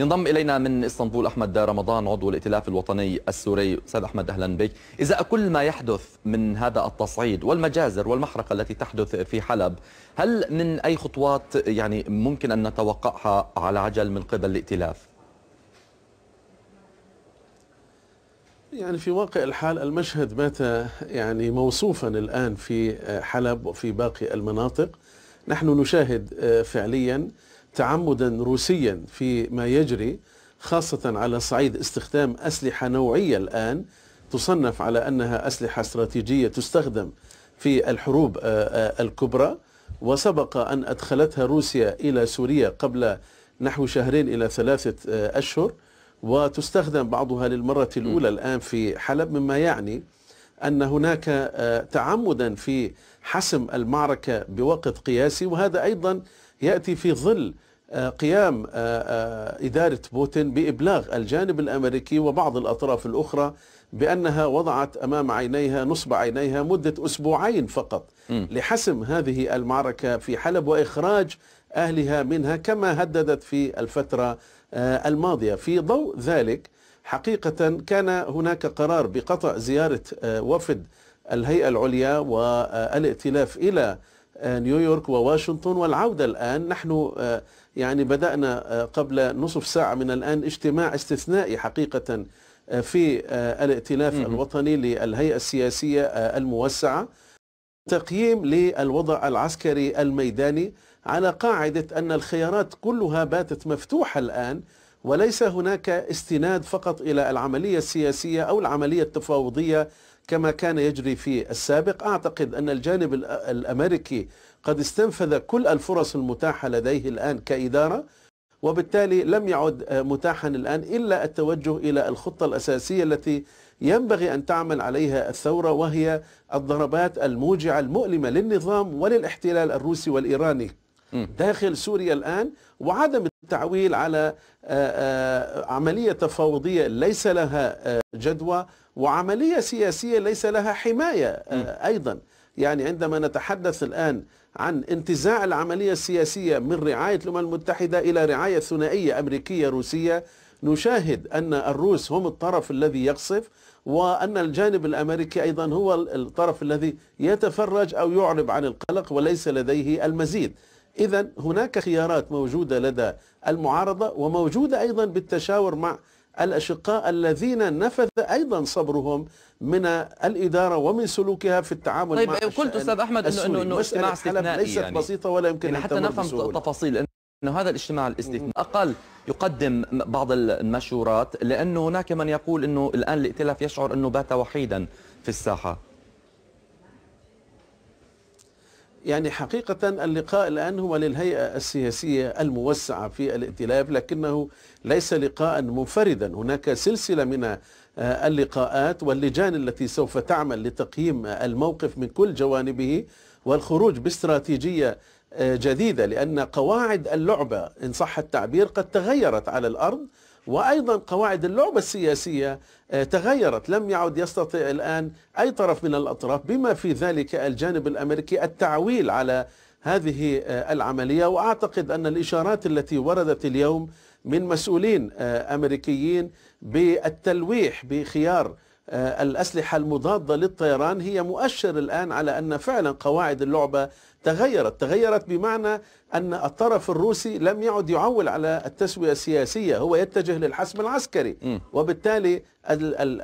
ينضم الينا من اسطنبول احمد رمضان عضو الائتلاف الوطني السوري استاذ احمد اهلا بك اذا كل ما يحدث من هذا التصعيد والمجازر والمحرقه التي تحدث في حلب هل من اي خطوات يعني ممكن ان نتوقعها على عجل من قبل الائتلاف يعني في واقع الحال المشهد بات يعني موصوفا الآن في حلب وفي باقي المناطق نحن نشاهد فعليا تعمدا روسيا في ما يجري خاصة على صعيد استخدام أسلحة نوعية الآن تصنف على أنها أسلحة استراتيجية تستخدم في الحروب آه، آه، الكبرى وسبق أن أدخلتها روسيا إلى سوريا قبل نحو شهرين إلى ثلاثة آه، أشهر وتستخدم بعضها للمرة الأولى الآن في حلب مما يعني أن هناك تعمدا في حسم المعركة بوقت قياسي وهذا أيضا يأتي في ظل آه، قيام آه، آه، إدارة بوتين بإبلاغ الجانب الأمريكي وبعض الأطراف الأخرى بأنها وضعت أمام عينيها نصب عينيها مدة أسبوعين فقط لحسم هذه المعركة في حلب وإخراج أهلها منها كما هددت في الفترة الماضية في ضوء ذلك حقيقة كان هناك قرار بقطع زيارة وفد الهيئة العليا والائتلاف إلى آه، نيويورك وواشنطن والعودة الآن نحن آه، يعني بدأنا آه، قبل نصف ساعة من الآن اجتماع استثنائي حقيقة في الائتلاف الوطني للهيئة السياسية الموسعة تقييم للوضع العسكري الميداني على قاعدة أن الخيارات كلها باتت مفتوحة الآن وليس هناك استناد فقط إلى العملية السياسية أو العملية التفاوضية كما كان يجري في السابق أعتقد أن الجانب الأمريكي قد استنفذ كل الفرص المتاحة لديه الآن كإدارة وبالتالي لم يعد آه، متاحا الآن إلا التوجه إلى الخطة الأساسية التي ينبغي أن تعمل عليها الثورة وهي الضربات الموجعة المؤلمة للنظام وللاحتلال الروسي والإيراني داخل سوريا الآن وعدم التعويل على آه، آه، عملية تفاوضية ليس لها آه، جدوى وعملية سياسية ليس لها حماية أيضا يعني عندما نتحدث الآن عن انتزاع العملية السياسية من رعاية الأمم المتحدة إلى رعاية ثنائية أمريكية روسية نشاهد أن الروس هم الطرف الذي يقصف وأن الجانب الأمريكي أيضا هو الطرف الذي يتفرج أو يعرب عن القلق وليس لديه المزيد إذا هناك خيارات موجودة لدى المعارضة وموجودة أيضا بالتشاور مع الأشقاء الذين نفذ أيضا صبرهم من الإدارة ومن سلوكها في التعامل طيب مع طيب قلت أستاذ أحمد أنه أنه اجتماع استثنائي ليست يعني بسيطة ولا يمكن يعني أن حتى نفهم تفاصيل أنه هذا الاجتماع الاستثنائي أقل يقدم بعض المشورات لأنه هناك من يقول أنه الآن الائتلاف يشعر أنه بات وحيدا في الساحة يعني حقيقة اللقاء الآن هو للهيئة السياسية الموسعة في الائتلاف لكنه ليس لقاء منفردا هناك سلسلة من آه، اللقاءات واللجان التي سوف تعمل لتقييم الموقف من كل جوانبه والخروج باستراتيجية آه، جديدة لأن قواعد اللعبة إن صح التعبير قد تغيرت على الأرض وأيضا قواعد اللعبة السياسية آه، تغيرت لم يعد يستطيع الآن أي طرف من الأطراف بما في ذلك الجانب الأمريكي التعويل على هذه آه، العملية وأعتقد أن الإشارات التي وردت اليوم من مسؤولين آه، أمريكيين بالتلويح بخيار آه، الأسلحة المضادة للطيران هي مؤشر الآن على أن فعلا قواعد اللعبة تغيرت تغيرت بمعنى أن الطرف الروسي لم يعد يعول على التسوية السياسية هو يتجه للحسم العسكري وبالتالي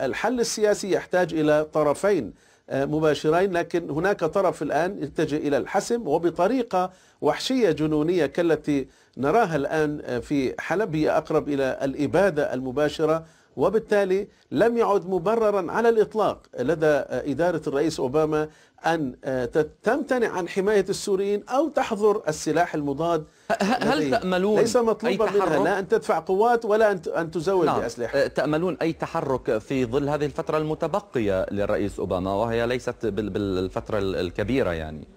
الحل السياسي يحتاج إلى طرفين آه، مباشرين لكن هناك طرف الآن يتجه إلى الحسم وبطريقة وحشية جنونية كالتي نراها الآن آه، في حلب هي أقرب إلى الإبادة المباشرة وبالتالي لم يعد مبررا على الإطلاق لدى إدارة الرئيس أوباما أن آه، تمتنع عن حماية السوريين أو تحظر السلاح المضاد هل تأملون ليس مطلوبا منها لا أن تدفع قوات ولا أن تزود نعم. بأسلحة آه، تأملون أي تحرك في ظل هذه الفترة المتبقية للرئيس أوباما وهي ليست بالفترة الكبيرة يعني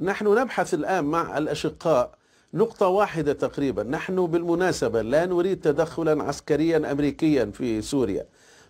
نحن نبحث الآن مع الأشقاء نقطة واحدة تقريبا نحن بالمناسبة لا نريد تدخلا عسكريا أمريكيا في سوريا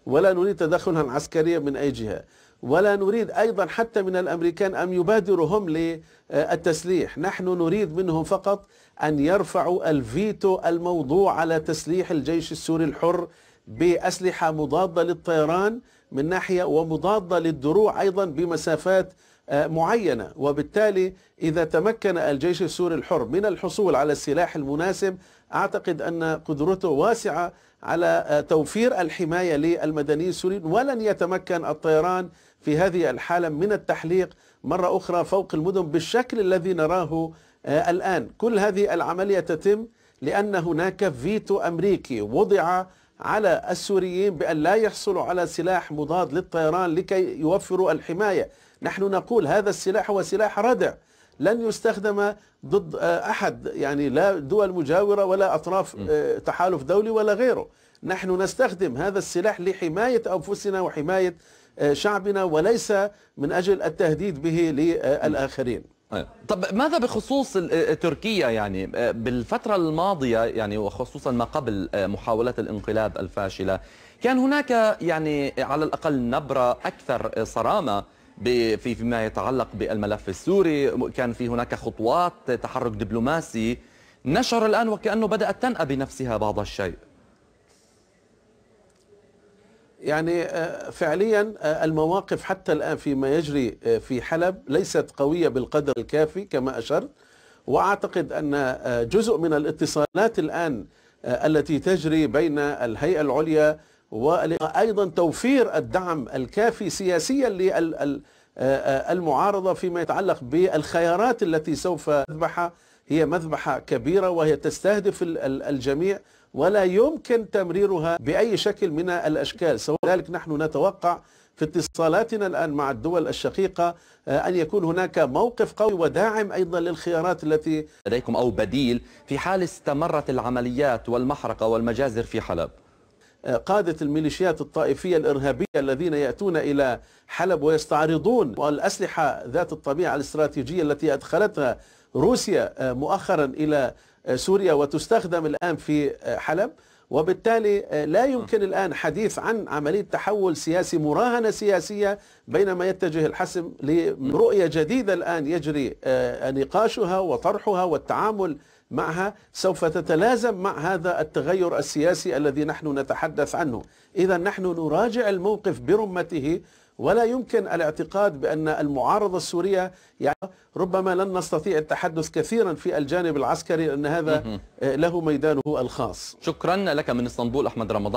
ولا نريد تدخلا عسكريا من أي جهة ولا نريد أيضا حتى من الأمريكان أن يبادروا هم للتسليح نحن نريد منهم فقط أن يرفعوا الفيتو الموضوع على تسليح الجيش السوري الحر بأسلحة مضادة للطيران من ناحية ومضادة للدروع أيضا بمسافات آه، معينة وبالتالي إذا تمكن الجيش السوري الحر من الحصول على السلاح المناسب أعتقد أن قدرته واسعة على آه، توفير الحماية للمدنيين السوريين ولن يتمكن الطيران في هذه الحالة من التحليق مرة أخرى فوق المدن بالشكل الذي نراه آه، الآن كل هذه العملية تتم لأن هناك فيتو أمريكي وضع على السوريين بأن لا يحصلوا على سلاح مضاد للطيران لكي يوفروا الحماية نحن نقول هذا السلاح هو سلاح ردع لن يستخدم ضد أحد يعني لا دول مجاورة ولا أطراف آه، تحالف دولي ولا غيره نحن نستخدم هذا السلاح لحماية أنفسنا وحماية آه، شعبنا وليس من أجل التهديد به للآخرين طب ماذا بخصوص آه، تركيا يعني آه، بالفترة الماضية يعني وخصوصا ما قبل آه، محاولات الانقلاب الفاشلة كان هناك يعني على الأقل نبرة أكثر صرامة في فيما يتعلق بالملف السوري كان في هناك خطوات تحرك دبلوماسي نشر الآن وكأنه بدأت تنأى بنفسها بعض الشيء يعني آه، فعليا آه، المواقف حتى الآن فيما يجري آه، في حلب ليست قوية بالقدر الكافي كما أشرت وأعتقد أن جزء من الاتصالات الآن التي تجري بين الهيئة العليا وأيضا توفير الدعم الكافي سياسيا للمعارضة فيما يتعلق بالخيارات التي سوف تذبحها هي مذبحة كبيرة وهي تستهدف الجميع ولا يمكن تمريرها بأي شكل من الأشكال سواء ذلك نحن نتوقع في اتصالاتنا الآن مع الدول الشقيقة آه، أن يكون هناك موقف قوي وداعم أيضا للخيارات التي لديكم أو بديل في حال استمرت العمليات والمحرقة والمجازر في حلب آه، قادة الميليشيات الطائفية الإرهابية الذين يأتون إلى حلب ويستعرضون الأسلحة ذات الطبيعة الاستراتيجية التي أدخلتها روسيا آه، مؤخرا إلى آه، سوريا وتستخدم الآن في آه، حلب وبالتالي لا يمكن الآن حديث عن عملية تحول سياسي مراهنة سياسية بينما يتجه الحسم لرؤية جديدة الآن يجري نقاشها وطرحها والتعامل معها سوف تتلازم مع هذا التغير السياسي الذي نحن نتحدث عنه إذا نحن نراجع الموقف برمته ولا يمكن الاعتقاد بأن المعارضة السورية يعني ربما لن نستطيع التحدث كثيرا في الجانب العسكري لأن هذا له ميدانه الخاص شكرا لك من اسطنبول أحمد رمضان